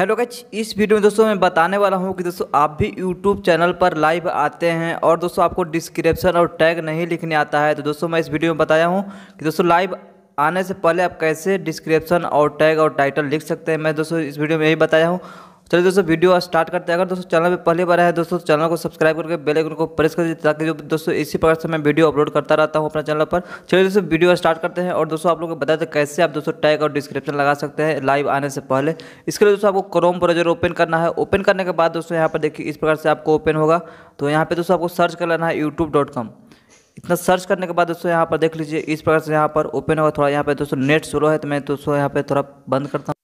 hello गच इस video में दोस्तों मैं बताने वाला हूं कि दोस्तों आप भी यूट्यूब चैनल पर लाइव आते हैं और दोस्तों आपको डिस्क्रिप्शन और टैग नहीं लिखने आता है तो दोस्तों मैं इस वीडियो में बताया हूं कि दोस्तों लाइव आने से पहले आप कैसे डिस्क्रिप्शन और टैग और टाइटल लिख सकते हैं मैं दोस्तों इस वीडियो में यही बताया हूँ चलिए दोस्तों वीडियो स्टार्ट करते हैं अगर दोस्तों चैनल पर पहली बार है दोस्तों चैनल को सब्सक्राइब करके बेल आइकन को प्रेस कर दीजिए ताकि जो दोस्तों इसी प्रकार से मैं वीडियो अपलोड करता रहता हूँ अपने चैनल पर चलिए दोस्तों वीडियो स्टार्ट करते हैं और दोस्तों आप लोग को बता दें तो कैसे आप दोस्तों टैग और डिस्क्रिप्शन लगा सकते हैं लाइव आने से पहले इसके लिए दोस्तों आपको क्रोम ब्राउजर ओपन करना है ओपन करने के बाद दोस्तों यहाँ पर देखिए इस प्रकार से आपको ओपन होगा तो यहाँ पर दोस्तों आपको सर्च कर लेना है यूट्यूब इतना सर्च करने के बाद दोस्तों यहाँ पर देख लीजिए इस प्रकार से यहाँ पर ओपन होगा थोड़ा यहाँ पर दोस्तों नेट स्लो है तो मैं दोस्तों यहाँ पर थोड़ा बंद करता हूँ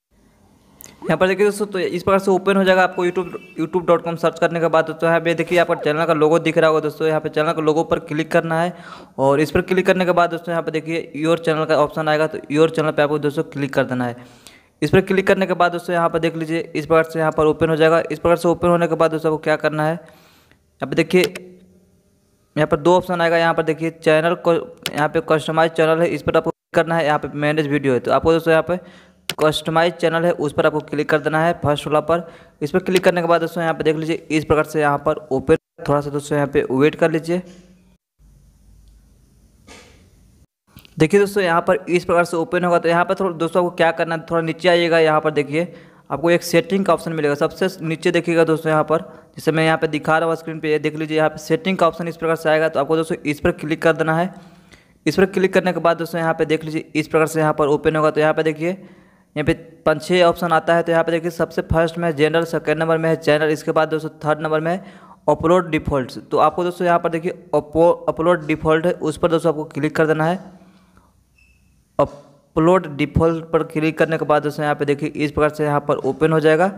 यहाँ पर देखिए दोस्तों तो इस प्रकार से ओपन हो जाएगा आपको YouTube YouTube dot com search करने के बाद दोस्तों यहाँ पे देखिए आपका चैनल का लोगो दिख रहा होगा दोस्तों यहाँ पे चैनल का लोगो पर क्लिक करना है और इस पर क्लिक करने के बाद दोस्तों यहाँ पे देखिए योर चैनल का ऑप्शन आएगा तो योर चैनल पर आपको दोस्तों क्लिक कर देना है इस पर क्लिक करने के बाद दोस्तों यहाँ पर देख लीजिए इस प्रकार से यहाँ पर ओपन हो जाएगा इस प्रकार से ओपन होने के बाद दोस्तों आपको क्या करना है यहाँ पर देखिए यहाँ पर दो ऑप्शन आएगा यहाँ पर देखिए चैनल को यहाँ पे कस्टमाइज चैनल है इस पर आपको करना है यहाँ पे मैनेज वीडियो है तो आपको दोस्तों यहाँ पे कस्टमाइज चैनल है उस पर आपको क्लिक कर देना है फर्स्ट वाला पर इस पर क्लिक करने के बाद दोस्तों यहाँ पे देख लीजिए इस प्रकार से यहाँ पर ओपन थोड़ा सा दोस्तों यहाँ पे वेट कर लीजिए देखिए दोस्तों यहाँ पर इस प्रकार से ओपन होगा तो यहाँ पर थोड़ा दोस्तों आपको क्या करना है थोड़ा नीचे आइएगा यहाँ पर देखिए आपको एक सेटिंग का ऑप्शन मिलेगा सबसे नीचे देखिएगा दोस्तों यहाँ पर जैसे मैं यहाँ पे दिखा रहा हूँ स्क्रीन पे ये देख लीजिए यहाँ पे सेटिंग का ऑप्शन इस प्रकार से आएगा तो आपको दोस्तों इस पर क्लिक कर देना है इस पर क्लिक करने के बाद दोस्तों यहाँ पे देख लीजिए इस प्रकार से यहाँ पर ओपन होगा तो यहाँ पर देखिए यहाँ पे पाँच छः ऑप्शन आता है तो यहाँ पे देखिए सबसे फर्स्ट में जनरल सेकेंड नंबर में है चैनल इसके बाद दोस्तों थर्ड नंबर में अपलोड डिफ़ॉल्ट तो आपको दोस्तों यहाँ पर देखिए अपलोड डिफ़ॉल्ट है उस पर दोस्तों आपको क्लिक कर देना है अपलोड डिफ़ॉल्ट पर क्लिक करने के बाद दोस्तों यहाँ पे देखिए इस प्रकार से यहाँ पर ओपन हो जाएगा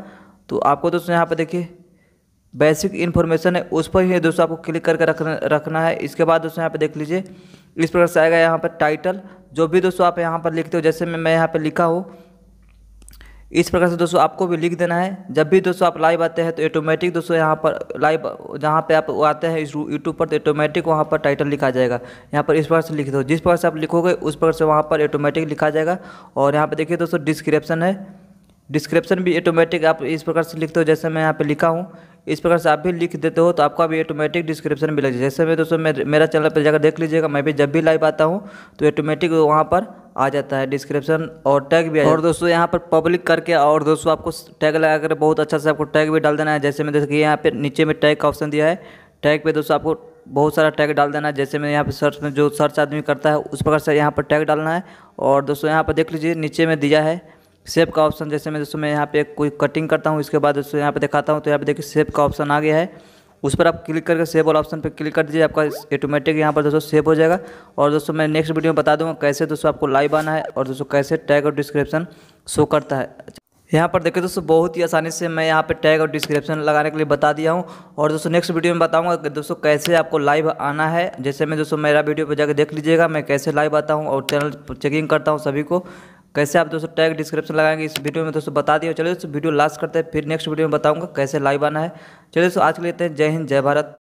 तो आपको दोस्तों यहाँ पर देखिए बेसिक इन्फॉर्मेशन है उस पर ही दोस्तों आपको क्लिक करके रखना रखना है इसके बाद दोस्तों यहाँ पे देख लीजिए इस प्रकार से आएगा यहाँ पर टाइटल जो भी दोस्तों आप यहाँ पर लिखते हो जैसे मैं मैं यहाँ पर लिखा हूँ इस प्रकार से दोस्तों आपको भी लिख देना है जब भी दोस्तों आप लाइव आते हैं तो ऑटोमेटिक दोस्तों यहाँ पर लाइव जहाँ पे आप आते हैं यूट्यूब पर तो ऑटोमेटिक वहाँ पर टाइटल लिखा जाएगा यहाँ पर इस प्रकार से लिख दो जिस प्रकार से आप लिखोगे उस प्रकार से वहाँ पर ऑटोमेटिक लिखा जाएगा और यहाँ पर देखिए दोस्तों डिस्क्रिप्शन है डिस्क्रिप्शन भी ऑटोमेटिक आप इस प्रकार से लिखते हो जैसे मैं यहाँ पे लिखा हूँ इस प्रकार से आप भी लिख देते हो तो आपका भी ऑटोमेटिक डिस्क्रिप्शन जाए जैसे मैं दोस्तों मेरा चैनल पर जाकर देख लीजिएगा मैं भी जब भी लाइव आता हूँ तो ऑटोमेटिक वहाँ पर आ जाता है डिस्क्रिप्शन और टैग भी और दोस्तों यहाँ पर पब्लिक करके और दोस्तों आपको टैग लगा कर बहुत अच्छा से आपको टैग भी डाल देना है जैसे मैं देखिए यहाँ पर नीचे में टैग का ऑप्शन दिया है टैग पर दोस्तों आपको बहुत सारा टैग डाल देना है जैसे मैं यहाँ पे सर्च में जो सर्च आदमी करता है उस प्रकार से यहाँ पर टैग डालना है और दोस्तों यहाँ पर देख लीजिए नीचे में दिया है सेव का ऑप्शन जैसे मैं दोस्तों मैं यहाँ पे कोई कटिंग करता हूँ इसके बाद दोस्तों यहाँ पे दिखाता हूँ तो यहाँ पे देखिए सेव का ऑप्शन आ गया है उस पर आप क्लिक करके सेव वाला ऑप्शन पर क्लिक कर दीजिए आपका ऑटोमेटिक यहाँ पर दोस्तों सेव हो जाएगा और दोस्तों मैं नेक्स्ट वीडियो में बता दूँगा कैसे दोस्तों आपको लाइव आना है और दोस्तों कैसे टैग और डिस्क्रिप्शन शो करता है यहाँ पर देखिए दोस्तों बहुत ही आसानी से मैं यहाँ पर टैग और डिस्क्रिप्शन लगाने के लिए बता दिया हूँ और दोस्तों नेक्स्ट वीडियो में बताऊँगा कि दोस्तों कैसे आपको लाइव आना है जैसे मैं दोस्तों मेरा वीडियो पर जाकर देख लीजिएगा मैं कैसे लाइव आता हूँ और चैनल चेकिंग करता हूँ सभी को कैसे आप दोस्तों टैग डिस्क्रिप्शन लगाएंगे इस वीडियो में दोस्तों बता दिया चलिए दोस्तों वीडियो लास्ट करते हैं फिर नेक्स्ट वीडियो में बताऊँगा कैसे लाइव आना है चलिए दोस्तों आज के लिए लेते हैं जय हिंद जय भारत